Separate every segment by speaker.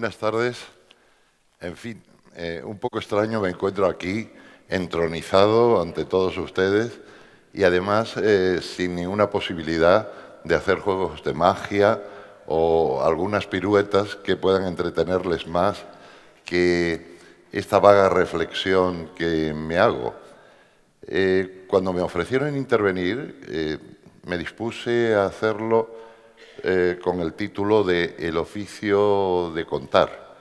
Speaker 1: buenas tardes. En fin, eh, un poco extraño me encuentro aquí, entronizado ante todos ustedes y además eh, sin ninguna posibilidad de hacer juegos de magia o algunas piruetas que puedan entretenerles más que esta vaga reflexión que me hago. Eh, cuando me ofrecieron intervenir, me dispuse a hacerlo eh, con el título de El oficio de contar.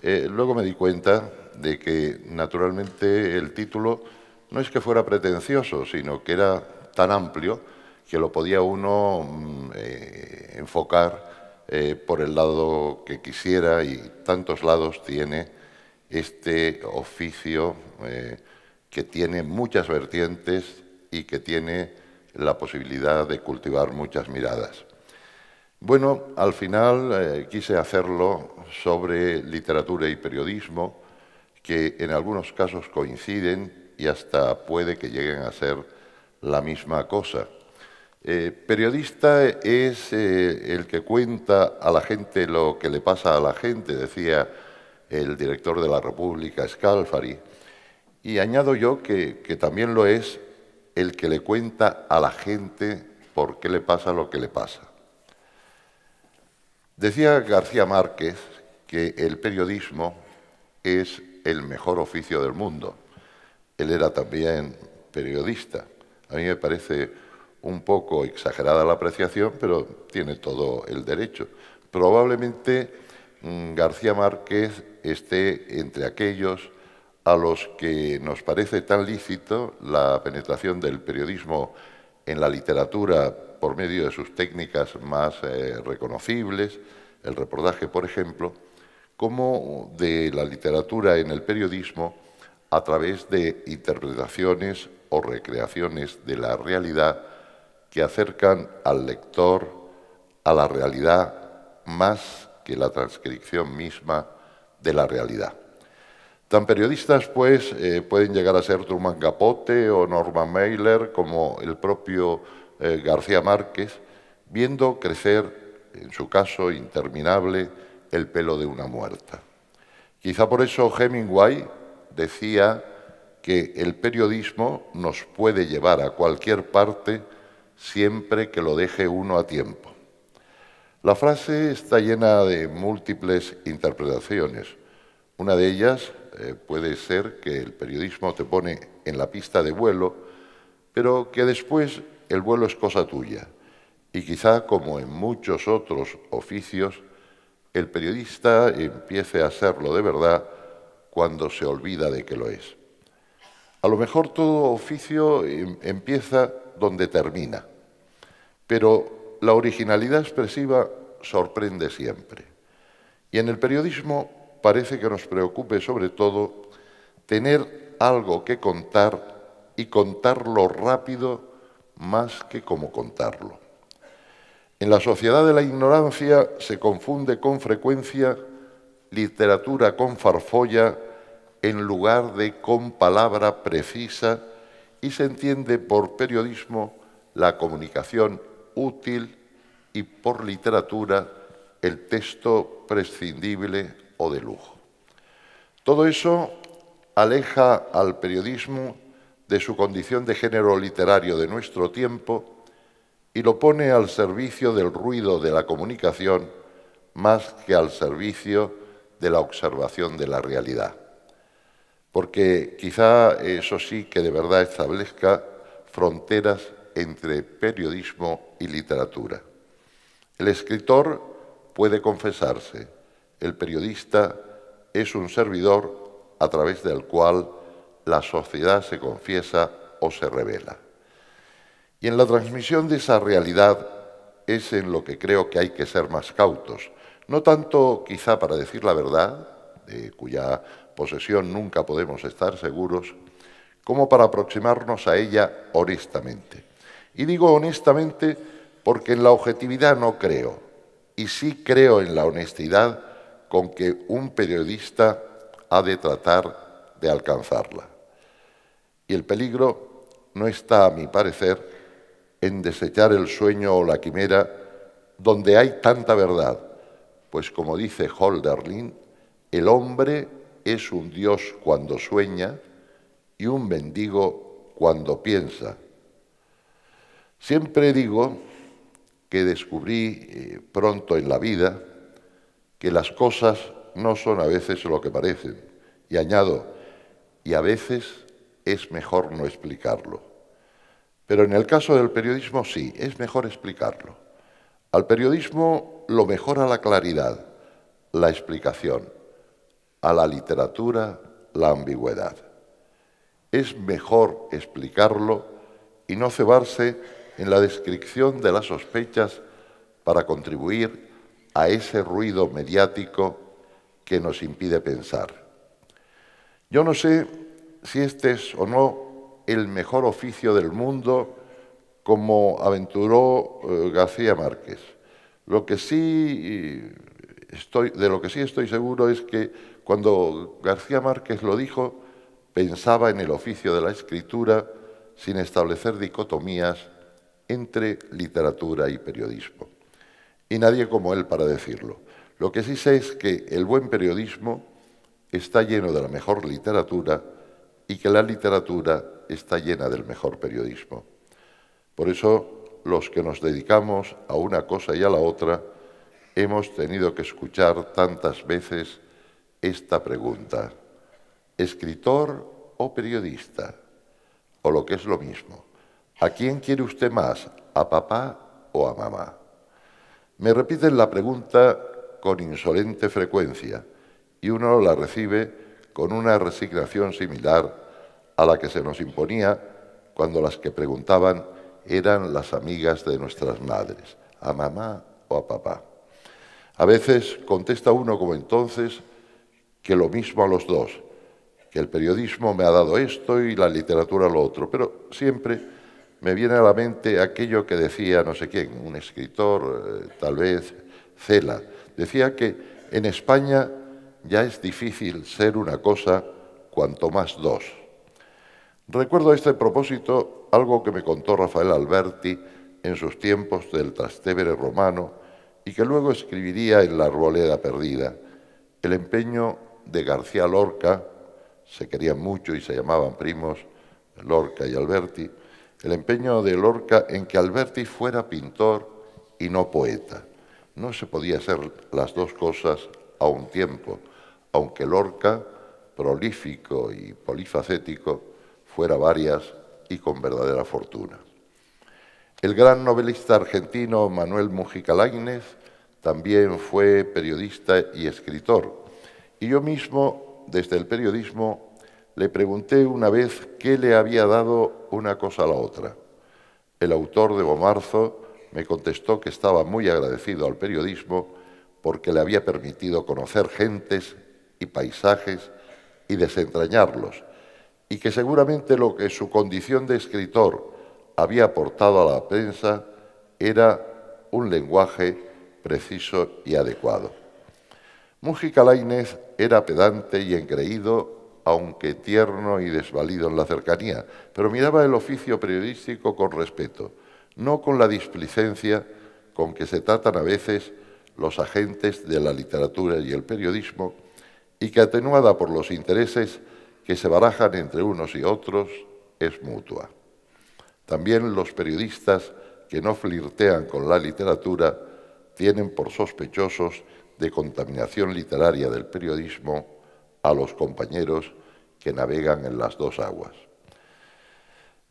Speaker 1: Eh, luego me di cuenta de que, naturalmente, el título no es que fuera pretencioso, sino que era tan amplio que lo podía uno mm, eh, enfocar por el lado que quisiera y tantos lados tiene este oficio que tiene muchas vertientes y que tiene la posibilidad de cultivar muchas miradas. Bueno, al final eh, quise hacerlo sobre literatura y periodismo, que en algunos casos coinciden y hasta puede que lleguen a ser la misma cosa. Eh, periodista es eh, el que cuenta a la gente lo que le pasa a la gente, decía el director de la República, Scalfari. Y añado yo que también lo es el que le cuenta a la gente por qué le pasa lo que le pasa. Decía García Márquez que el periodismo es el mejor oficio del mundo. Él era también periodista. A mí me parece un poco exagerada la apreciación, pero tiene todo el derecho. Probablemente mm, García Márquez esté entre aquellos a los que nos parece tan lícito la penetración del periodismo en la literatura por medio de sus técnicas más eh, reconocibles, el reportaje, por ejemplo, como de la literatura en el periodismo a través de interpretaciones o recreaciones de la realidad que acercan al lector a la realidad más que la transcripción misma de la realidad. Tan periodistas, pues, eh, pueden llegar a ser Truman Capote o Norman Mailer, como el propio eh, García Márquez, viendo crecer, en su caso interminable, el pelo de una muerta. Quizá por eso Hemingway decía que el periodismo nos puede llevar a cualquier parte siempre que lo deje uno a tiempo. La frase está llena de múltiples interpretaciones una de ellas eh, puede ser que el periodismo te pone en la pista de vuelo, pero que después el vuelo es cosa tuya. Y quizá, como en muchos otros oficios, el periodista empiece a serlo de verdad cuando se olvida de que lo es. A lo mejor todo oficio em, empieza donde termina, pero la originalidad expresiva sorprende siempre. Y en el periodismo parece que nos preocupe sobre todo tener algo que contar y contarlo rápido más que cómo contarlo. En la sociedad de la ignorancia se confunde con frecuencia literatura con farfolla en lugar de con palabra precisa y se entiende por periodismo la comunicación útil y por literatura el texto prescindible de lujo. Todo eso aleja al periodismo de su condición de género literario de nuestro tiempo y lo pone al servicio del ruido de la comunicación más que al servicio de la observación de la realidad. Porque quizá eso sí que de verdad establezca fronteras entre periodismo y literatura. El escritor puede confesarse, el periodista es un servidor a través del cual la sociedad se confiesa o se revela. Y en la transmisión de esa realidad es en lo que creo que hay que ser más cautos, no tanto quizá para decir la verdad, de cuya posesión nunca podemos estar seguros, como para aproximarnos a ella honestamente. Y digo honestamente porque en la objetividad no creo, y sí creo en la honestidad, con que un periodista ha de tratar de alcanzarla. Y el peligro no está, a mi parecer, en desechar el sueño o la quimera donde hay tanta verdad, pues como dice Holderlin, el hombre es un dios cuando sueña y un mendigo cuando piensa. Siempre digo que descubrí eh, pronto en la vida que las cosas no son a veces lo que parecen. Y añado, y a veces es mejor no explicarlo. Pero en el caso del periodismo sí, es mejor explicarlo. Al periodismo lo mejora la claridad, la explicación. A la literatura, la ambigüedad. Es mejor explicarlo y no cebarse en la descripción de las sospechas para contribuir a ese ruido mediático que nos impide pensar. Yo no sé si este es o no el mejor oficio del mundo, como aventuró eh, García Márquez. Lo que sí eh, estoy, de lo que sí estoy seguro es que cuando García Márquez lo dijo, pensaba en el oficio de la escritura sin establecer dicotomías entre literatura y periodismo y nadie como él para decirlo. Lo que sí sé es que el buen periodismo está lleno de la mejor literatura y que la literatura está llena del mejor periodismo. Por eso los que nos dedicamos a una cosa y a la otra hemos tenido que escuchar tantas veces esta pregunta. ¿Escritor o periodista? O lo que es lo mismo. ¿A quién quiere usted más? ¿A papá o a mamá? Me repiten la pregunta con insolente frecuencia y uno la recibe con una resignación similar a la que se nos imponía cuando las que preguntaban eran las amigas de nuestras madres, a mamá o a papá. A veces contesta uno como entonces que lo mismo a los dos, que el periodismo me ha dado esto y la literatura lo otro, pero siempre me viene a la mente aquello que decía no sé quién, un escritor, eh, tal vez Cela. Decía que en España ya es difícil ser una cosa cuanto más dos. Recuerdo a este propósito algo que me contó Rafael Alberti en sus tiempos del Trastevere romano y que luego escribiría en La Arboleda Perdida. El empeño de García Lorca, se querían mucho y se llamaban primos, Lorca y Alberti, el empeño de Lorca en que Alberti fuera pintor y no poeta. No se podía hacer las dos cosas a un tiempo, aunque Lorca, prolífico y polifacético, fuera varias y con verdadera fortuna. El gran novelista argentino Manuel Mujica Lainez también fue periodista y escritor, y yo mismo, desde el periodismo, le pregunté una vez qué le había dado una cosa a la otra. El autor de Bomarzo me contestó que estaba muy agradecido al periodismo porque le había permitido conocer gentes y paisajes y desentrañarlos, y que seguramente lo que su condición de escritor había aportado a la prensa era un lenguaje preciso y adecuado. Mújica Lainez era pedante y engreído aunque tierno y desvalido en la cercanía, pero miraba el oficio periodístico con respeto, no con la displicencia con que se tratan a veces los agentes de la literatura y el periodismo, y que atenuada por los intereses que se barajan entre unos y otros, es mutua. También los periodistas que no flirtean con la literatura tienen por sospechosos de contaminación literaria del periodismo a los compañeros que navegan en las dos aguas.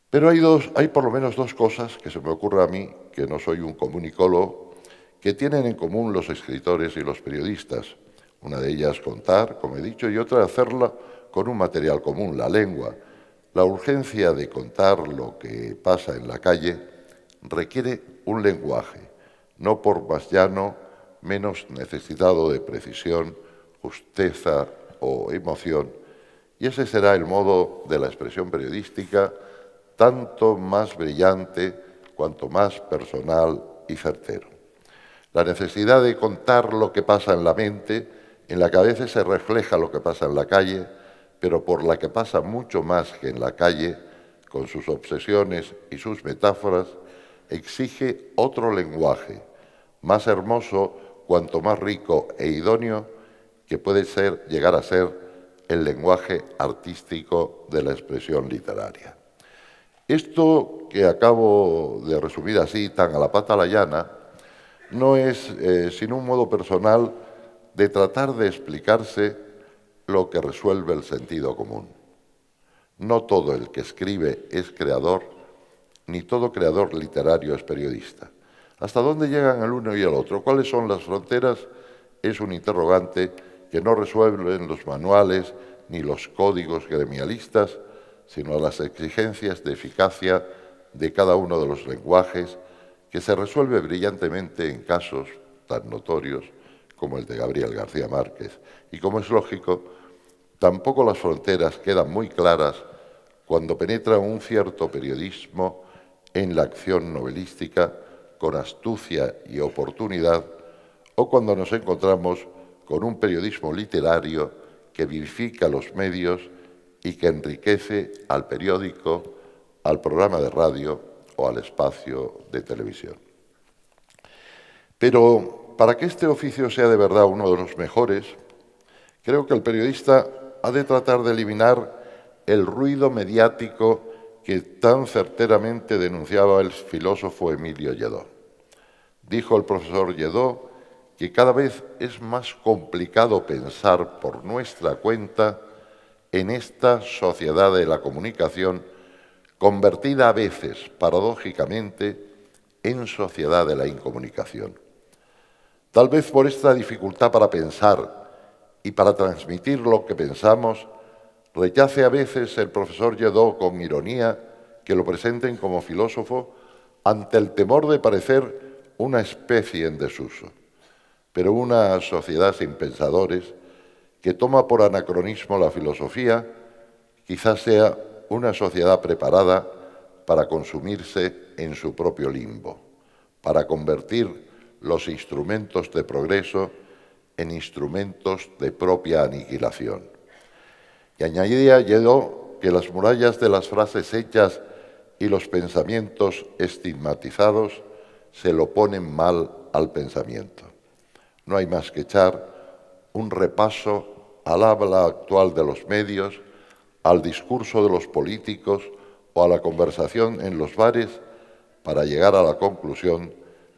Speaker 1: Pero hay, dos, hay por lo menos dos cosas que se me ocurre a mí, que no soy un comunicólogo, que tienen en común los escritores y los periodistas. Una de ellas contar, como he dicho, y otra hacerla con un material común, la lengua. La urgencia de contar lo que pasa en la calle requiere un lenguaje, no por más llano, menos necesitado de precisión, justeza, o emoción, y ese será el modo de la expresión periodística tanto más brillante cuanto más personal y certero. La necesidad de contar lo que pasa en la mente, en la que a veces se refleja lo que pasa en la calle, pero por la que pasa mucho más que en la calle, con sus obsesiones y sus metáforas, exige otro lenguaje, más hermoso cuanto más rico e idóneo que puede ser, llegar a ser el lenguaje artístico de la expresión literaria. Esto que acabo de resumir así, tan a la pata la llana, no es eh, sino un modo personal de tratar de explicarse lo que resuelve el sentido común. No todo el que escribe es creador, ni todo creador literario es periodista. ¿Hasta dónde llegan el uno y el otro? ¿Cuáles son las fronteras? Es un interrogante que no resuelven los manuales ni los códigos gremialistas, sino las exigencias de eficacia de cada uno de los lenguajes, que se resuelve brillantemente en casos tan notorios como el de Gabriel García Márquez. Y como es lógico, tampoco las fronteras quedan muy claras cuando penetra un cierto periodismo en la acción novelística con astucia y oportunidad, o cuando nos encontramos con un periodismo literario que vivifica los medios y que enriquece al periódico, al programa de radio o al espacio de televisión. Pero para que este oficio sea de verdad uno de los mejores, creo que el periodista ha de tratar de eliminar el ruido mediático que tan certeramente denunciaba el filósofo Emilio Lledó. Dijo el profesor Lledó que cada vez es más complicado pensar por nuestra cuenta en esta sociedad de la comunicación convertida a veces, paradójicamente, en sociedad de la incomunicación. Tal vez por esta dificultad para pensar y para transmitir lo que pensamos, rechace a veces el profesor Lledó con ironía que lo presenten como filósofo ante el temor de parecer una especie en desuso pero una sociedad sin pensadores que toma por anacronismo la filosofía, quizás sea una sociedad preparada para consumirse en su propio limbo, para convertir los instrumentos de progreso en instrumentos de propia aniquilación. Y añadía yo que las murallas de las frases hechas y los pensamientos estigmatizados se lo ponen mal al pensamiento no hay más que echar un repaso al habla actual de los medios, al discurso de los políticos o a la conversación en los bares para llegar a la conclusión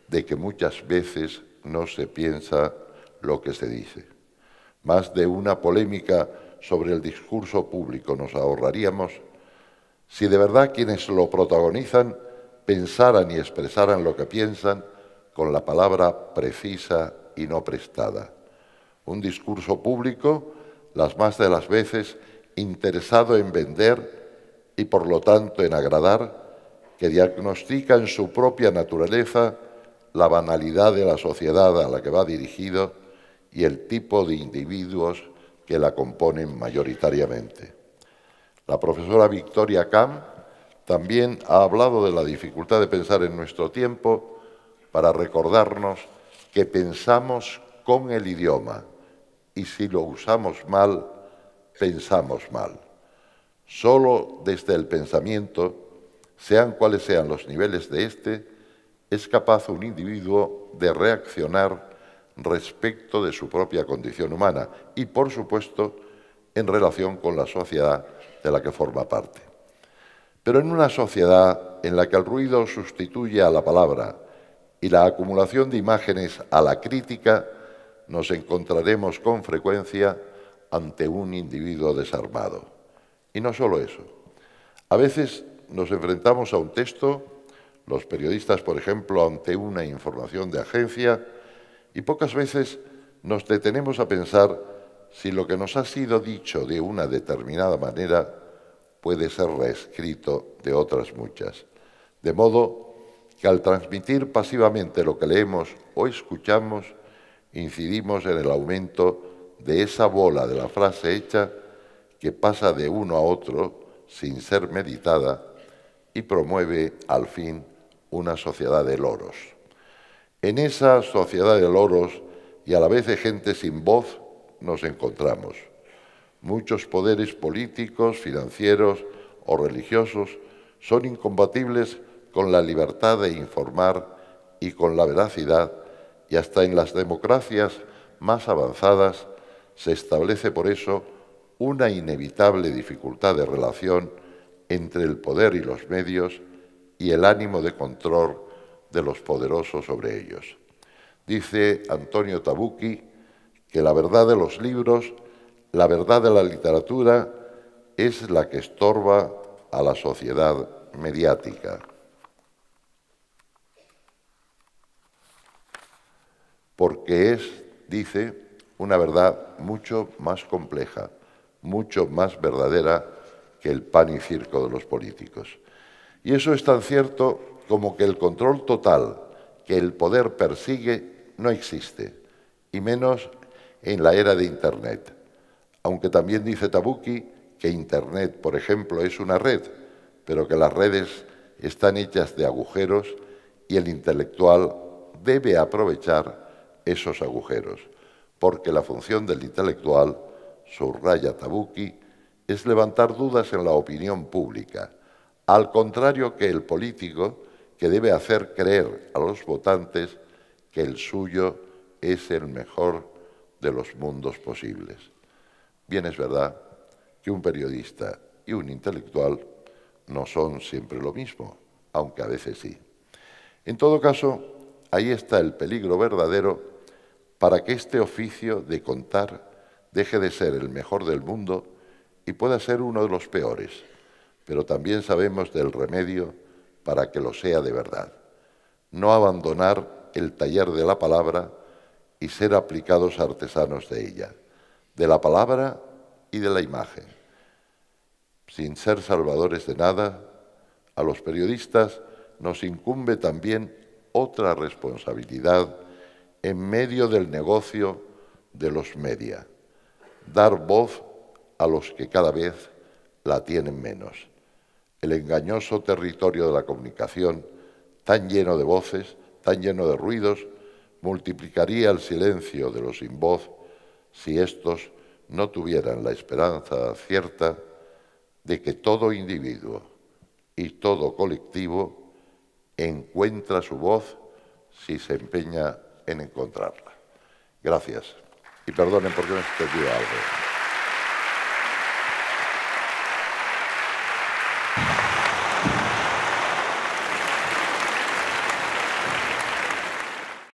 Speaker 1: de que muchas veces no se piensa lo que se dice. Más de una polémica sobre el discurso público nos ahorraríamos si de verdad quienes lo protagonizan pensaran y expresaran lo que piensan con la palabra precisa y no prestada. Un discurso público, las más de las veces, interesado en vender y por lo tanto en agradar, que diagnostica en su propia naturaleza la banalidad de la sociedad a la que va dirigido y el tipo de individuos que la componen mayoritariamente. La profesora Victoria Camp también ha hablado de la dificultad de pensar en nuestro tiempo para recordarnos que pensamos con el idioma y si lo usamos mal, pensamos mal. Solo desde el pensamiento, sean cuales sean los niveles de éste, es capaz un individuo de reaccionar respecto de su propia condición humana y, por supuesto, en relación con la sociedad de la que forma parte. Pero en una sociedad en la que el ruido sustituye a la palabra, y la acumulación de imágenes a la crítica, nos encontraremos con frecuencia ante un individuo desarmado. Y no solo eso. A veces nos enfrentamos a un texto, los periodistas, por ejemplo, ante una información de agencia, y pocas veces nos detenemos a pensar si lo que nos ha sido dicho de una determinada manera puede ser reescrito de otras muchas. De modo que al transmitir pasivamente lo que leemos o escuchamos, incidimos en el aumento de esa bola de la frase hecha que pasa de uno a otro sin ser meditada y promueve al fin una sociedad de loros. En esa sociedad de loros y a la vez de gente sin voz nos encontramos. Muchos poderes políticos, financieros o religiosos son incompatibles con la libertad de informar y con la veracidad, y hasta en las democracias más avanzadas se establece por eso una inevitable dificultad de relación entre el poder y los medios y el ánimo de control de los poderosos sobre ellos. Dice Antonio Tabucchi que la verdad de los libros, la verdad de la literatura, es la que estorba a la sociedad mediática. porque es, dice, una verdad mucho más compleja, mucho más verdadera que el pan y circo de los políticos. Y eso es tan cierto como que el control total que el poder persigue no existe, y menos en la era de Internet. Aunque también dice Tabuki que Internet, por ejemplo, es una red, pero que las redes están hechas de agujeros y el intelectual debe aprovechar esos agujeros, porque la función del intelectual, subraya Tabuki, es levantar dudas en la opinión pública, al contrario que el político, que debe hacer creer a los votantes que el suyo es el mejor de los mundos posibles. Bien es verdad que un periodista y un intelectual no son siempre lo mismo, aunque a veces sí. En todo caso, ahí está el peligro verdadero para que este oficio de contar deje de ser el mejor del mundo y pueda ser uno de los peores, pero también sabemos del remedio para que lo sea de verdad. No abandonar el taller de la palabra y ser aplicados artesanos de ella, de la palabra y de la imagen. Sin ser salvadores de nada, a los periodistas nos incumbe también otra responsabilidad en medio del negocio de los media, dar voz a los que cada vez la tienen menos. El engañoso territorio de la comunicación, tan lleno de voces, tan lleno de ruidos, multiplicaría el silencio de los sin voz si estos no tuvieran la esperanza cierta de que todo individuo y todo colectivo encuentra su voz si se empeña en encontrarla. Gracias. Y perdonen porque me he algo.